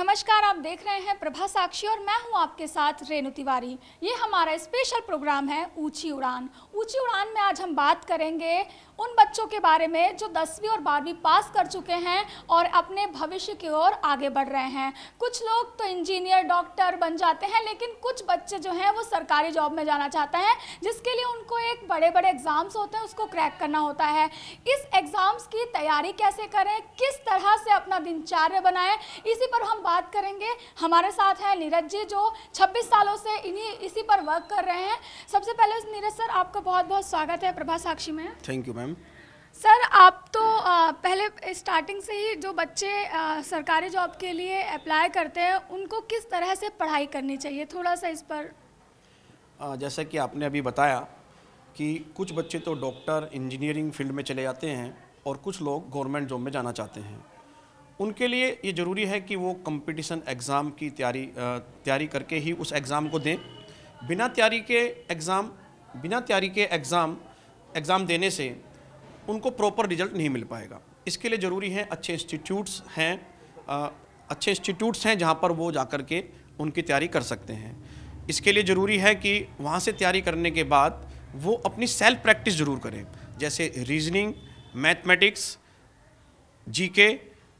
नमस्कार आप देख रहे हैं प्रभा साक्षी और मैं हूं आपके साथ रेणु तिवारी ये हमारा स्पेशल प्रोग्राम है ऊंची उड़ान ऊंची उड़ान में आज हम बात करेंगे उन बच्चों के बारे में जो दसवीं और बारहवीं पास कर चुके हैं और अपने भविष्य की ओर आगे बढ़ रहे हैं कुछ लोग तो इंजीनियर डॉक्टर बन जाते हैं लेकिन कुछ बच्चे जो हैं वो सरकारी जॉब में जाना चाहते हैं जिसके लिए उनको एक बड़े बड़े एग्ज़ाम्स होते हैं उसको क्रैक करना होता है इस एग्ज़ाम्स की तैयारी कैसे करें किस तरह से अपना दिनचर्या बनाएं इसी पर हम बात करेंगे हमारे साथ हैं नीरज जी जो 26 सालों से इन्हीं इसी पर वर्क कर रहे हैं सबसे पहले नीरज सर आपका बहुत बहुत स्वागत है प्रभा साक्षी में थैंक यू मैम सर आप तो आ, पहले स्टार्टिंग से ही जो बच्चे आ, सरकारी जॉब के लिए अप्लाई करते हैं उनको किस तरह से पढ़ाई करनी चाहिए थोड़ा सा इस पर आ, जैसा कि आपने अभी बताया कि कुछ बच्चे तो डॉक्टर इंजीनियरिंग फील्ड में चले जाते हैं और कुछ लोग गवर्नमेंट जॉब में जाना चाहते हैं उनके लिए ये ज़रूरी है कि वो कंपटीशन एग्ज़ाम की तैयारी तैयारी करके ही उस एग्ज़ाम को दें बिना तैयारी के एग्ज़ाम बिना तैयारी के एग्ज़ाम एग्ज़ाम देने से उनको प्रॉपर रिजल्ट नहीं मिल पाएगा इसके लिए ज़रूरी है अच्छे इंस्टीट्यूट्स हैं अच्छे इंस्टीट्यूट्स हैं जहाँ पर वो जा के उनकी तैयारी कर सकते हैं इसके लिए ज़रूरी है कि वहाँ से तैयारी करने के बाद वो अपनी सेल्फ प्रैक्टिस ज़रूर करें जैसे reasoning mathematics GK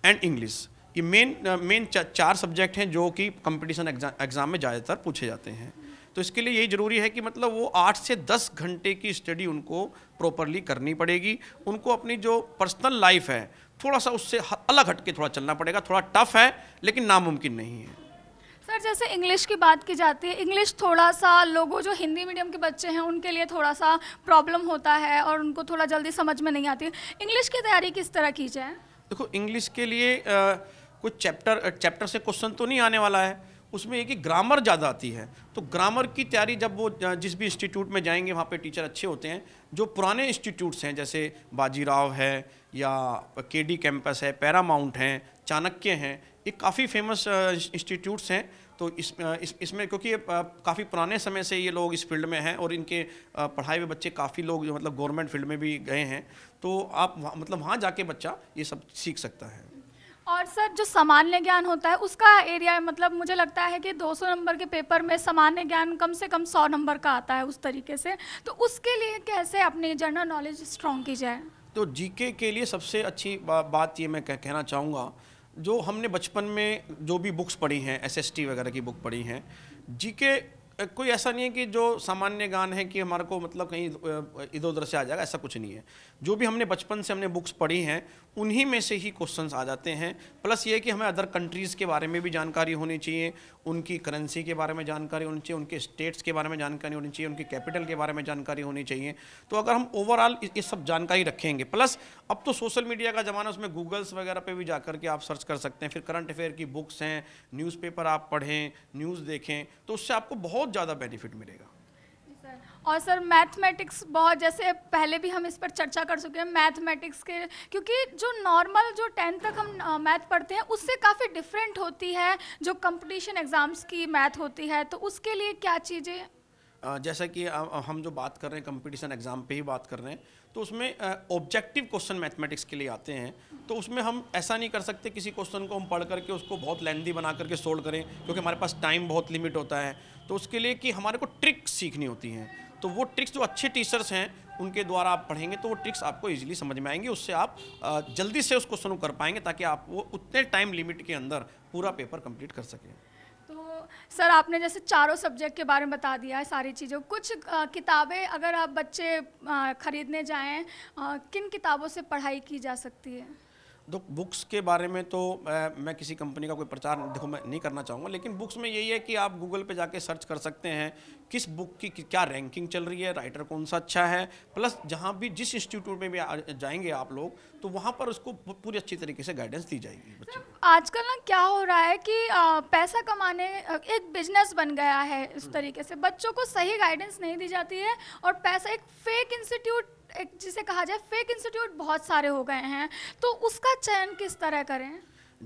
and English ये मेन मेन uh, चार सब्जेक्ट हैं जो कि कंपटीशन एग्ज़ाम में ज़्यादातर पूछे जाते हैं तो इसके लिए यही ज़रूरी है कि मतलब वो आठ से दस घंटे की स्टडी उनको प्रॉपरली करनी पड़ेगी उनको अपनी जो पर्सनल लाइफ है थोड़ा सा उससे अलग हट के थोड़ा चलना पड़ेगा थोड़ा टफ है लेकिन नामुमकिन नहीं है सर जैसे इंग्लिश की बात की जाती है इंग्लिश थोड़ा सा लोगों जो हिंदी मीडियम के बच्चे हैं उनके लिए थोड़ा सा प्रॉब्लम होता है और उनको थोड़ा जल्दी समझ में नहीं आती इंग्लिश की तैयारी किस तरह की जाए देखो इंग्लिश के लिए आ, कुछ चैप्टर चैप्टर से क्वेश्चन तो नहीं आने वाला है उसमें एक ही ग्रामर ज़्यादा आती है तो ग्रामर की तैयारी जब वो जिस भी इंस्टीट्यूट में जाएंगे वहाँ पे टीचर अच्छे होते हैं जो पुराने इंस्टीट्यूट्स हैं जैसे बाजीराव है या के डी कैंपस है पैरामाउंट हैं चाणक्य हैं ये काफ़ी फेमस इंस्टीट्यूट्स हैं तो इस, इस इसमें क्योंकि काफ़ी पुराने समय से ये लोग इस फील्ड में हैं और इनके पढ़ाए हुए बच्चे काफ़ी लोग जो मतलब गवर्नमेंट फील्ड में भी गए हैं तो आप मतलब वहाँ जाके बच्चा ये सब सीख सकता है और सर जो सामान्य ज्ञान होता है उसका एरिया है मतलब मुझे लगता है कि 200 नंबर के पेपर में सामान्य ज्ञान कम से कम 100 नंबर का आता है उस तरीके से तो उसके लिए कैसे अपनी जनरल नॉलेज स्ट्रॉन्ग की जाए तो जीके के लिए सबसे अच्छी बा, बात ये मैं कह, कहना चाहूँगा जो हमने बचपन में जो भी बुक्स पढ़ी हैं एसएसटी वगैरह की बुक पढ़ी हैं जीके कोई ऐसा नहीं है कि जो सामान्य गान है कि हमारे को मतलब कहीं इधर उधर से आ जाएगा ऐसा कुछ नहीं है जो भी हमने बचपन से हमने बुक्स पढ़ी हैं उन्हीं में से ही क्वेश्चंस आ जाते हैं प्लस ये कि हमें अदर कंट्रीज़ के बारे में भी जानकारी होनी चाहिए उनकी करेंसी के बारे में जानकारी होनी चाहिए उनके स्टेट्स के बारे में जानकारी होनी चाहिए उनकी कैपिटल के बारे में जानकारी होनी चाहिए तो अगर हम ओवरऑल ये सब जानकारी रखेंगे प्लस अब तो सोशल मीडिया का ज़माना उसमें गूगल्स वगैरह पर भी जा के आप सर्च कर सकते हैं फिर करंट अफेयर की बुक्स हैं न्यूज़पेपर आप पढ़ें न्यूज़ देखें तो उससे आपको बहुत बहुत ज़्यादा बेनिफिट मिलेगा और सर मैथमेटिक्स बहुत जैसे पहले भी हम इस पर चर्चा कर चुके हैं मैथमेटिक्स के क्योंकि जो नॉर्मल जो टेंथ तक हम मैथ पढ़ते हैं उससे काफ़ी डिफरेंट होती है जो कंपटीशन एग्ज़ाम्स की मैथ होती है तो उसके लिए क्या चीज़ें जैसा कि हम जो बात कर रहे हैं कंपटीशन एग्ज़ाम पे ही बात कर रहे हैं तो उसमें ऑब्जेक्टिव क्वेश्चन मैथमेटिक्स के लिए आते हैं तो उसमें हम ऐसा नहीं कर सकते किसी क्वेश्चन को हम पढ़ करके उसको बहुत लेंदी बना करके सोल्व करें क्योंकि हमारे पास टाइम बहुत लिमिट होता है तो उसके लिए कि हमारे को ट्रिक्स सीखनी होती हैं तो वो ट्रिक्स जो अच्छे टीचर्स हैं उनके द्वारा आप पढ़ेंगे तो वो ट्रिक्स आपको इजीली समझ में आएंगी उससे आप जल्दी से उस क्वेश्चन को कर पाएंगे ताकि आप वो उतने टाइम लिमिट के अंदर पूरा पेपर कंप्लीट कर सकें तो सर आपने जैसे चारों सब्जेक्ट के बारे में बता दिया है सारी चीज़ों कुछ किताबें अगर आप बच्चे आ, खरीदने जाएं आ, किन किताबों से पढ़ाई की जा सकती है देखो तो बुक्स के बारे में तो मैं, मैं किसी कंपनी का कोई प्रचार देखो मैं नहीं करना चाहूँगा लेकिन बुक्स में यही है कि आप गूगल पे जाके सर्च कर सकते हैं किस बुक की क्या रैंकिंग चल रही है राइटर कौन सा अच्छा है प्लस जहाँ भी जिस इंस्टीट्यूट में भी जाएंगे आप लोग तो वहाँ पर उसको पूरी अच्छी तरीके से गाइडेंस दी जाएगी आजकल ना क्या हो रहा है कि पैसा कमाने एक बिजनेस बन गया है इस हम्म। तरीके से बच्चों को सही गाइडेंस नहीं दी जाती है और पैसा एक फेक इंस्टीट्यूट जिसे कहा जाए फेक इंस्टीट्यूट बहुत सारे हो गए हैं तो उसका चयन किस तरह करें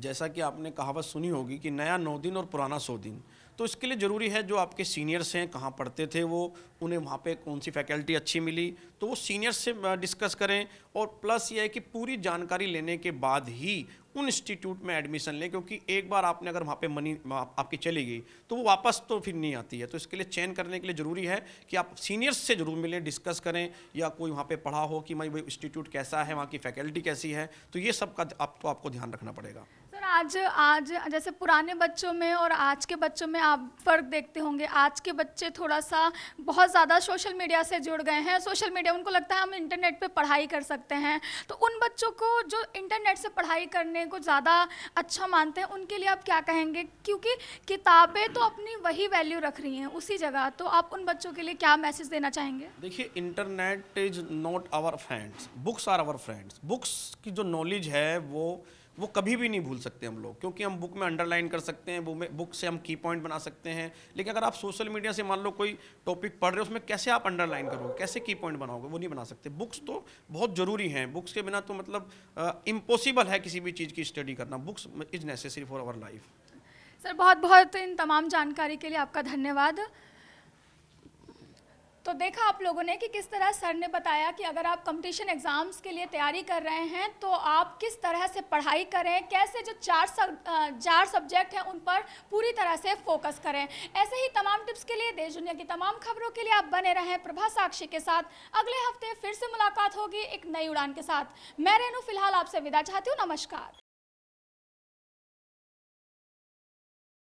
जैसा कि आपने कहावत सुनी होगी कि नया नौ दिन और पुराना सौ दिन तो इसके लिए ज़रूरी है जो आपके सीनियर्स हैं कहाँ पढ़ते थे वो उन्हें वहाँ पे कौन सी फैकल्टी अच्छी मिली तो वो सीनियर्स से डिस्कस करें और प्लस ये है कि पूरी जानकारी लेने के बाद ही उन इंस्टीट्यूट में एडमिशन लें क्योंकि एक बार आपने अगर वहाँ पे मनी आपकी चली गई तो वो वापस तो फिर नहीं आती है तो इसके लिए चयन करने के लिए ज़रूरी है कि आप सीनियर्स से ज़रूर मिलें डिस्कस करें या कोई वहाँ पर पढ़ा हो कि भाई वो इंस्टीट्यूट कैसा है वहाँ की फैकल्टी कैसी है तो ये सब का आपको आपको ध्यान रखना पड़ेगा आज आज जैसे पुराने बच्चों में और आज के बच्चों में आप फ़र्क देखते होंगे आज के बच्चे थोड़ा सा बहुत ज़्यादा सोशल मीडिया से जुड़ गए हैं सोशल मीडिया उनको लगता है हम इंटरनेट पे पढ़ाई कर सकते हैं तो उन बच्चों को जो इंटरनेट से पढ़ाई करने को ज़्यादा अच्छा मानते हैं उनके लिए आप क्या कहेंगे क्योंकि किताबें तो अपनी वही वैल्यू रख रही हैं उसी जगह तो आप उन बच्चों के लिए क्या मैसेज देना चाहेंगे देखिए internet is not our friends books are our friends books की जो नॉलेज है वो वो कभी भी नहीं भूल सकते हम लोग क्योंकि हम बुक में अंडरलाइन कर सकते हैं बुक से हम की पॉइंट बना सकते हैं लेकिन अगर आप सोशल मीडिया से मान लो कोई टॉपिक पढ़ रहे हो उसमें कैसे आप अंडरलाइन करोगे कैसे की पॉइंट बनाओगे वो नहीं बना सकते बुक्स तो बहुत ज़रूरी हैं बुक्स के बिना तो मतलब इम्पॉसिबल है किसी भी चीज़ की स्टडी करना books is necessary for our life sir बहुत बहुत इन तमाम जानकारी के लिए आपका धन्यवाद तो देखा आप लोगों ने कि किस तरह सर ने बताया कि अगर आप कंपटीशन एग्ज़ाम्स के लिए तैयारी कर रहे हैं तो आप किस तरह से पढ़ाई करें कैसे जो चार सब चार सब्जेक्ट हैं उन पर पूरी तरह से फोकस करें ऐसे ही तमाम टिप्स के लिए देश दुनिया की तमाम खबरों के लिए आप बने रहें प्रभा साक्षी के साथ अगले हफ्ते फिर से मुलाकात होगी एक नई उड़ान के साथ मैं रेनू फिलहाल आपसे विदा चाहती हूँ नमस्कार